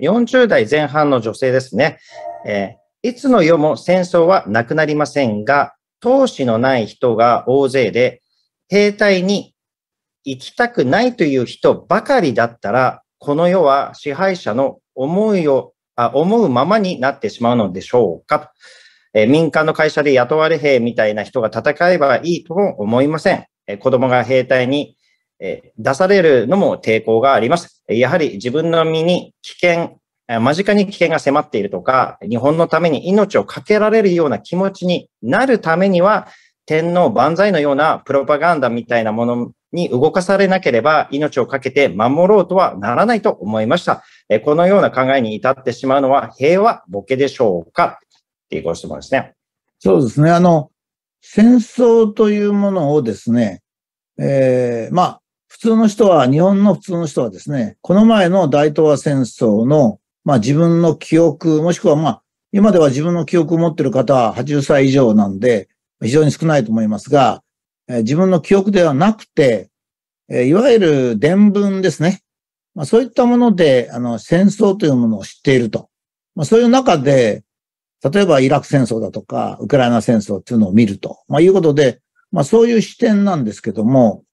40代前半の女性ですね。えー、いつの世も戦争はなくなりませんが、投資のない人が大勢で、兵隊に行きたくないという人ばかりだったら、この世は支配者の思いを、あ思うままになってしまうのでしょうかえー、民間の会社で雇われ兵みたいな人が戦えばいいとも思いません。えー、子供が兵隊に、え出されるのも抵抗があります。やはり自分の身に危険、間近に危険が迫っているとか、日本のために命を懸けられるような気持ちになるためには、天皇万歳のようなプロパガンダみたいなものに動かされなければ命を懸けて守ろうとはならないと思いました。このような考えに至ってしまうのは平和ボケでしょうかっていうご質問ですね。そうですね。あの、戦争というものをですね、えー、まあ、通の人は、日本の普通の人はですね、この前の大東亜戦争の、まあ自分の記憶、もしくはまあ、今では自分の記憶を持っている方は80歳以上なんで、非常に少ないと思いますが、えー、自分の記憶ではなくて、えー、いわゆる伝聞ですね。まあそういったもので、あの、戦争というものを知っていると。まあそういう中で、例えばイラク戦争だとか、ウクライナ戦争っていうのを見ると。まあいうことで、まあそういう視点なんですけども、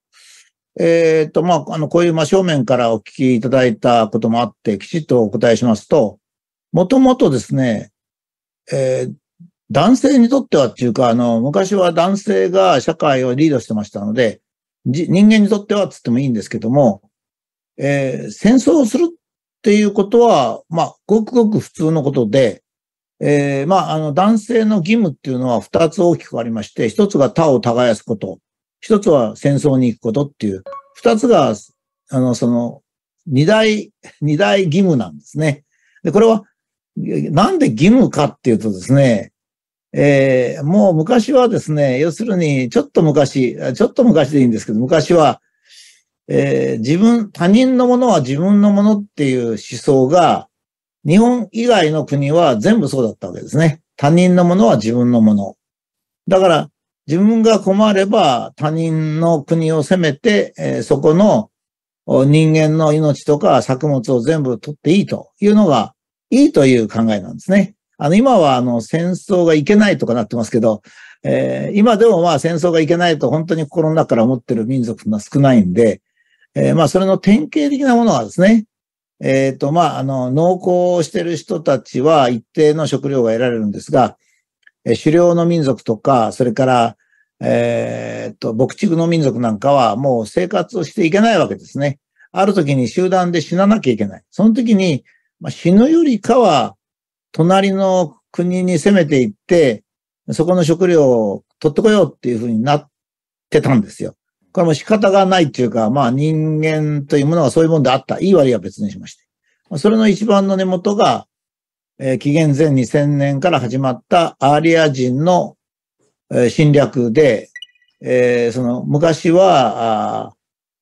えっ、ー、と、まあ、あの、こういう真正面からお聞きいただいたこともあって、きちっとお答えしますと、もともとですね、えー、男性にとってはっていうか、あの、昔は男性が社会をリードしてましたので、人間にとってはつってもいいんですけども、えー、戦争をするっていうことは、まあ、ごくごく普通のことで、えー、まあ、あの、男性の義務っていうのは二つ大きくありまして、一つが他を耕すこと。一つは戦争に行くことっていう、二つが、あの、その、二大、二大義務なんですね。で、これは、なんで義務かっていうとですね、えー、もう昔はですね、要するに、ちょっと昔、ちょっと昔でいいんですけど、昔は、えー、自分、他人のものは自分のものっていう思想が、日本以外の国は全部そうだったわけですね。他人のものは自分のもの。だから、自分が困れば他人の国を攻めて、えー、そこの人間の命とか作物を全部取っていいというのがいいという考えなんですね。あの、今はあの戦争がいけないとかなってますけど、えー、今でもまあ戦争がいけないと本当に心の中から思ってる民族が少ないんで、えー、まあそれの典型的なものはですね、えっ、ー、とまああの農耕してる人たちは一定の食料が得られるんですが、え狩猟の民族とか、それから、えー、っと、牧畜の民族なんかはもう生活をしていけないわけですね。ある時に集団で死ななきゃいけない。その時に、まあ、死ぬよりかは、隣の国に攻めていって、そこの食料を取ってこようっていうふうになってたんですよ。これも仕方がないっていうか、まあ人間というものはそういうもんであった。いい割合は別にしまして。それの一番の根元が、えー、紀元前2000年から始まったアーリア人の、えー、侵略で、えー、その昔は、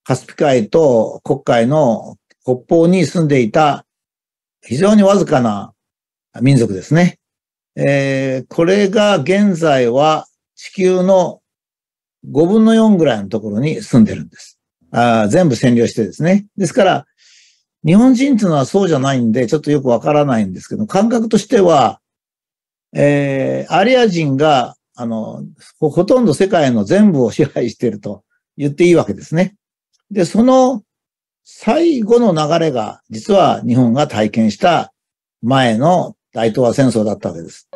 カスピ海と黒海の北方に住んでいた非常にわずかな民族ですね。えー、これが現在は地球の5分の4ぐらいのところに住んでるんです。あ全部占領してですね。ですから、日本人っていうのはそうじゃないんで、ちょっとよくわからないんですけど、感覚としては、えー、アリア人が、あの、ほとんど世界の全部を支配していると言っていいわけですね。で、その最後の流れが、実は日本が体験した前の大東亜戦争だったわけです。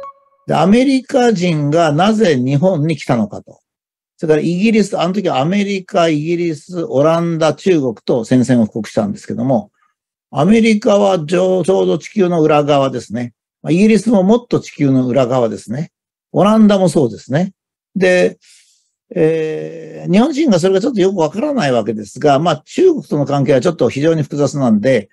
で、アメリカ人がなぜ日本に来たのかと。それからイギリス、あの時はアメリカ、イギリス、オランダ、中国と戦線を布告したんですけども、アメリカはちょうど地球の裏側ですね。イギリスももっと地球の裏側ですね。オランダもそうですね。で、えー、日本人がそれがちょっとよくわからないわけですが、まあ中国との関係はちょっと非常に複雑なんで、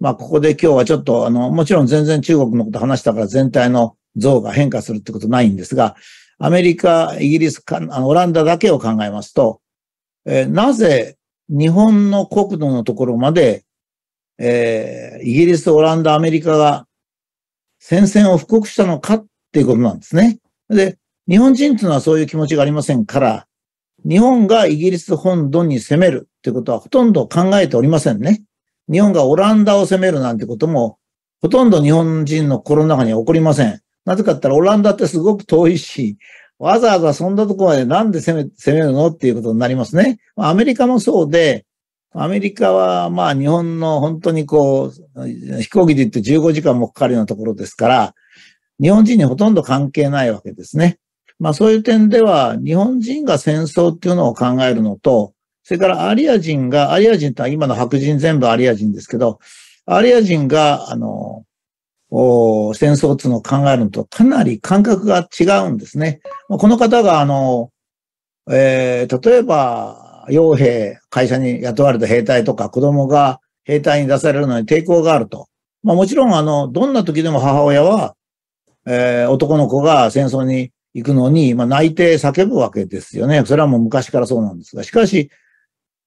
まあここで今日はちょっとあの、もちろん全然中国のこと話したから全体の像が変化するってことないんですが、アメリカ、イギリス、オランダだけを考えますと、えー、なぜ日本の国土のところまでえー、イギリス、オランダ、アメリカが戦線を布告したのかっていうことなんですね。で、日本人っていうのはそういう気持ちがありませんから、日本がイギリス本土に攻めるってことはほとんど考えておりませんね。日本がオランダを攻めるなんてことも、ほとんど日本人の心の中には起こりません。なぜかったらオランダってすごく遠いし、わざわざそんなとこまでなんで攻め、攻めるのっていうことになりますね。アメリカもそうで、アメリカは、まあ、日本の本当にこう、飛行機で行って15時間もかかるようなところですから、日本人にほとんど関係ないわけですね。まあ、そういう点では、日本人が戦争っていうのを考えるのと、それからアリア人が、アリア人とは今の白人全部アリア人ですけど、アリア人が、あの、戦争っていうのを考えるのとかなり感覚が違うんですね。この方が、あの、えー、例えば、傭兵、会社に雇われた兵隊とか子供が兵隊に出されるのに抵抗があると。まあもちろんあの、どんな時でも母親は、えー、男の子が戦争に行くのに、まあ泣いて叫ぶわけですよね。それはもう昔からそうなんですが。しかし、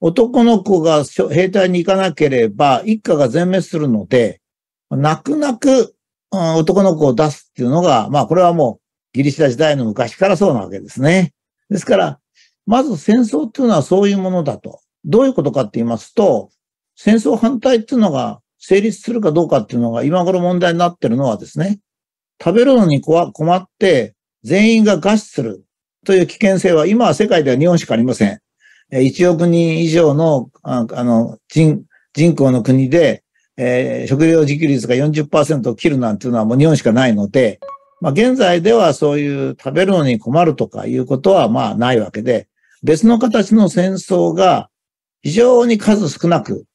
男の子が兵隊に行かなければ、一家が全滅するので、泣く泣く、うん、男の子を出すっていうのが、まあこれはもうギリシャ時代の昔からそうなわけですね。ですから、まず戦争っていうのはそういうものだと。どういうことかって言いますと、戦争反対っていうのが成立するかどうかっていうのが今頃問題になってるのはですね、食べるのに困って、全員が餓死するという危険性は今は世界では日本しかありません。1億人以上のあの人口の国で、えー、食料自給率が40%を切るなんていうのはもう日本しかないので、まあ現在ではそういう食べるのに困るとかいうことはまあないわけで、別の形の戦争が非常に数少なく、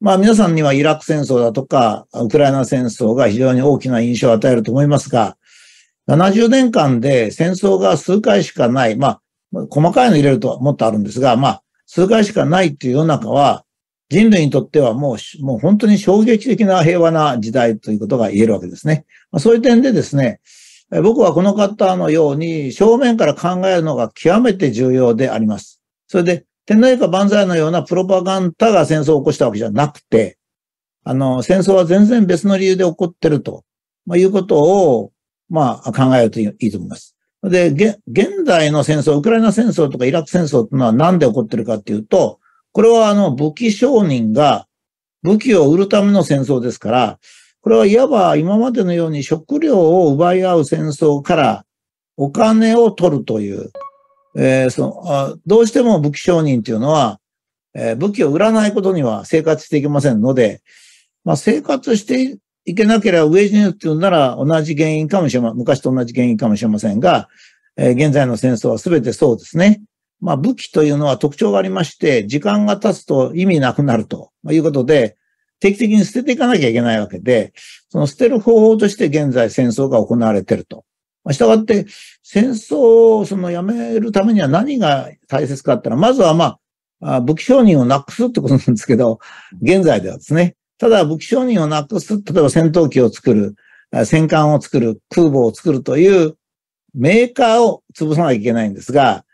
まあ皆さんにはイラク戦争だとか、ウクライナ戦争が非常に大きな印象を与えると思いますが、70年間で戦争が数回しかない、まあ、細かいの入れるともっとあるんですが、まあ、数回しかないっていう世の中は、人類にとってはもう、もう本当に衝撃的な平和な時代ということが言えるわけですね。まあ、そういう点でですね、僕はこの方のように正面から考えるのが極めて重要であります。それで、天皇陛下万歳のようなプロパガンダが戦争を起こしたわけじゃなくて、あの、戦争は全然別の理由で起こってると、まあ、いうことを、まあ、考えるといいと思います。で、現在の戦争、ウクライナ戦争とかイラク戦争っていうのは何で起こってるかっていうと、これはあの武器商人が武器を売るための戦争ですから、これはいわば今までのように食料を奪い合う戦争からお金を取るという、えー、そのどうしても武器商人というのは、えー、武器を売らないことには生活していけませんので、まあ、生活していけなければ飢え死ぬっていうなら同じ原因かもしれません。昔と同じ原因かもしれませんが、えー、現在の戦争は全てそうですね。まあ、武器というのは特徴がありまして、時間が経つと意味なくなるということで、定期的に捨てていかなきゃいけないわけで、その捨てる方法として現在戦争が行われてると。したがって、戦争をそのやめるためには何が大切かってったら、まずはまあ、武器承認をなくすってことなんですけど、現在ではですね。ただ武器承認をなくす、例えば戦闘機を作る、戦艦を作る、空母を作るというメーカーを潰さなきゃいけないんですが、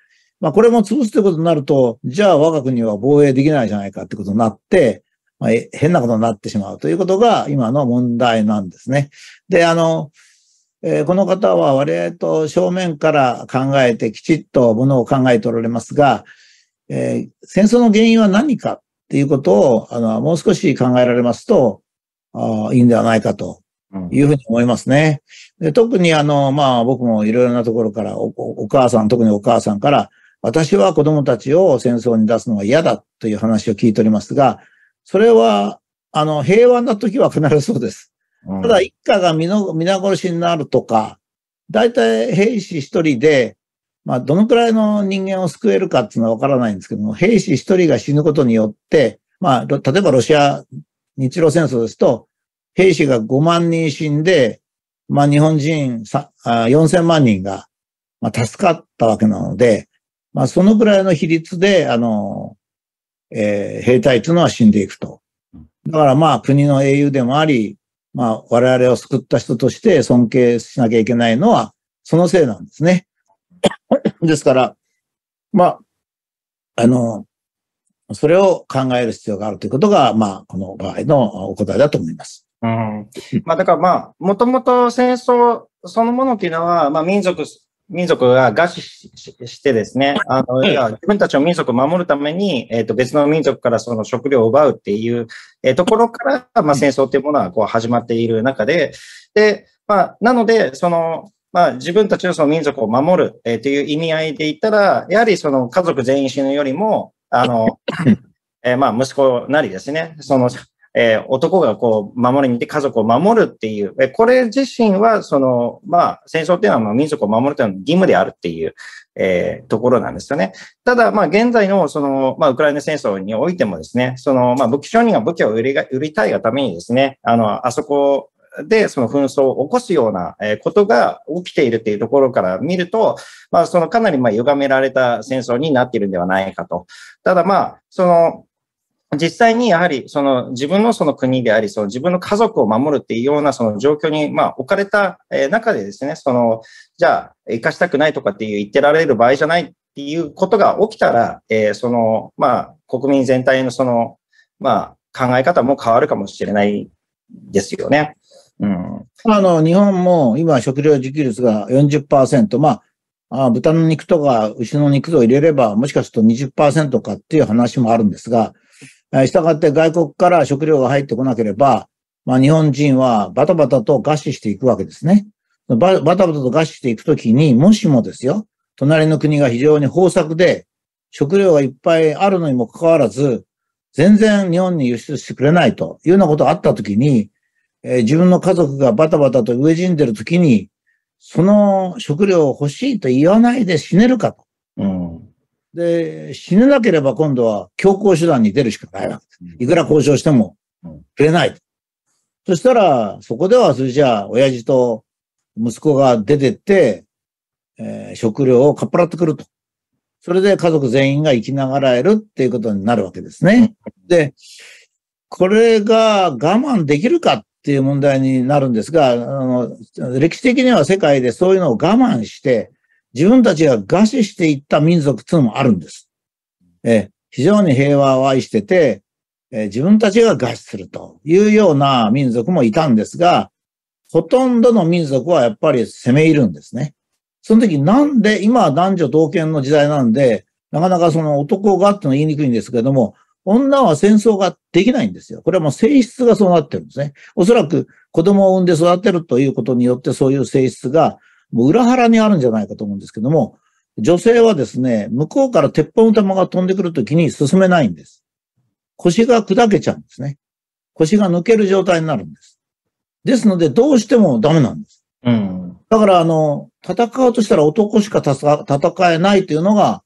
まあこれも潰すということになると、じゃあ我が国は防衛できないじゃないかってことになって、まあ、変なことになってしまうということが今の問題なんですね。で、あの、えー、この方は割合と正面から考えてきちっとものを考えておられますが、えー、戦争の原因は何かっていうことを、あの、もう少し考えられますと、あいいんではないかというふうに思いますね。で特にあの、まあ僕もいろいろなところからお、お母さん、特にお母さんから、私は子供たちを戦争に出すのは嫌だという話を聞いておりますが、それは、あの、平和な時は必ずそうです。ただ、一家が皆殺しになるとか、大体兵士一人で、まあ、どのくらいの人間を救えるかっていうのはわからないんですけども、兵士一人が死ぬことによって、まあ、例えばロシア、日露戦争ですと、兵士が5万人死んで、まあ、日本人4000万人が、まあ、助かったわけなので、まあ、そのくらいの比率で、あの、えー、兵隊というのは死んでいくと。だからまあ国の英雄でもあり、まあ我々を救った人として尊敬しなきゃいけないのはそのせいなんですね。ですから、まあ、あの、それを考える必要があるということが、まあ、この場合のお答えだと思います。うん。まあ、だからまあ、もともと戦争そのものっていうのは、まあ、民族民族が餓死してですね、あの、自分たちの民族を守るために、えっ、ー、と、別の民族からその食料を奪うっていう、えー、ところから、まあ、戦争っていうものはこう始まっている中で、で、まあ、なので、その、まあ、自分たちのその民族を守る、えー、という意味合いで言ったら、やはりその家族全員死ぬよりも、あの、えー、まあ、息子なりですね、その、えー、男がこう、守りに行って家族を守るっていう、えこれ自身は、その、まあ、戦争っていうのは、まあ、民族を守るというのは義務であるっていう、えー、ところなんですよね。ただ、まあ、現在の、その、まあ、ウクライナ戦争においてもですね、その、まあ、武器商人が武器を売りが売りたいがためにですね、あの、あそこで、その紛争を起こすようなえ、ことが起きているっていうところから見ると、まあ、そのかなりまあ歪められた戦争になっているんではないかと。ただまあ、その、実際にやはりその自分のその国であり、その自分の家族を守るっていうようなその状況にまあ置かれた中でですね、そのじゃあ生かしたくないとかっていう言ってられる場合じゃないっていうことが起きたら、えー、そのまあ国民全体のそのまあ考え方も変わるかもしれないですよね。うん、あの日本も今食料自給率が40%、まああ豚の肉とか牛の肉を入れれば、もしかすると20%かっていう話もあるんですが、したがって外国から食料が入ってこなければ、まあ日本人はバタバタと餓死していくわけですね。バタバタと餓死していくときに、もしもですよ、隣の国が非常に豊作で、食料がいっぱいあるのにもかかわらず、全然日本に輸出してくれないというようなことがあったときに、えー、自分の家族がバタバタと飢え死んでるときに、その食料を欲しいと言わないで死ねるかと。で、死ねなければ今度は強硬手段に出るしかないわけです。いくら交渉してもくれない。そしたら、そこではそれじゃあ、親父と息子が出てって、えー、食料をかっぱらってくると。それで家族全員が生きながらえるっていうことになるわけですね。で、これが我慢できるかっていう問題になるんですが、あの、歴史的には世界でそういうのを我慢して、自分たちが餓死していった民族っていうのもあるんです。え非常に平和を愛してて、え自分たちが餓死するというような民族もいたんですが、ほとんどの民族はやっぱり攻め入るんですね。その時なんで、今は男女同権の時代なんで、なかなかその男がっての言いにくいんですけども、女は戦争ができないんですよ。これはもう性質がそうなってるんですね。おそらく子供を産んで育てるということによってそういう性質がもう裏腹にあるんじゃないかと思うんですけども、女性はですね、向こうから鉄砲玉が飛んでくるときに進めないんです。腰が砕けちゃうんですね。腰が抜ける状態になるんです。ですので、どうしてもダメなんです。うん。だから、あの、戦うとしたら男しか戦えないというのが、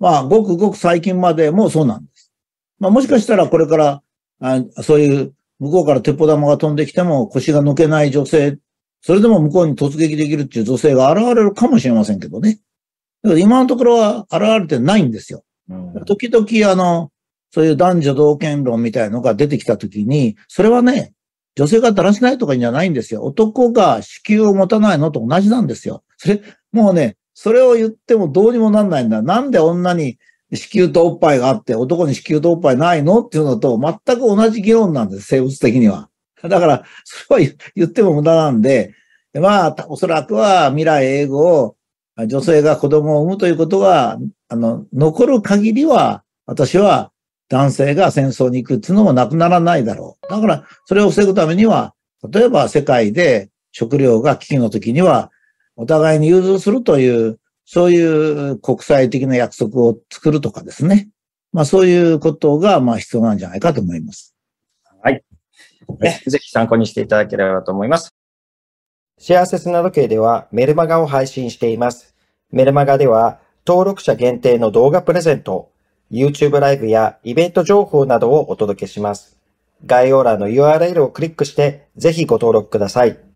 まあ、ごくごく最近までもそうなんです。まあ、もしかしたらこれから、あそういう、向こうから鉄砲玉が飛んできても腰が抜けない女性それでも向こうに突撃できるっていう女性が現れるかもしれませんけどね。だから今のところは現れてないんですよ。うん、時々、あの、そういう男女同権論みたいのが出てきたときに、それはね、女性がだらしないとかじゃないんですよ。男が子宮を持たないのと同じなんですよ。それ、もうね、それを言ってもどうにもなんないんだ。なんで女に子宮とおっぱいがあって、男に子宮とおっぱいないのっていうのと全く同じ議論なんです、生物的には。だから、それは言っても無駄なんで、まあ、おそらくは未来英語を、女性が子供を産むということが、あの、残る限りは、私は男性が戦争に行くっていうのもなくならないだろう。だから、それを防ぐためには、例えば世界で食料が危機の時には、お互いに融通するという、そういう国際的な約束を作るとかですね。まあそういうことが、まあ必要なんじゃないかと思います。ね、ぜひ参考にしていただければと思います。幸せ砂時計ではメルマガを配信しています。メルマガでは登録者限定の動画プレゼント、YouTube ライブやイベント情報などをお届けします。概要欄の URL をクリックしてぜひご登録ください。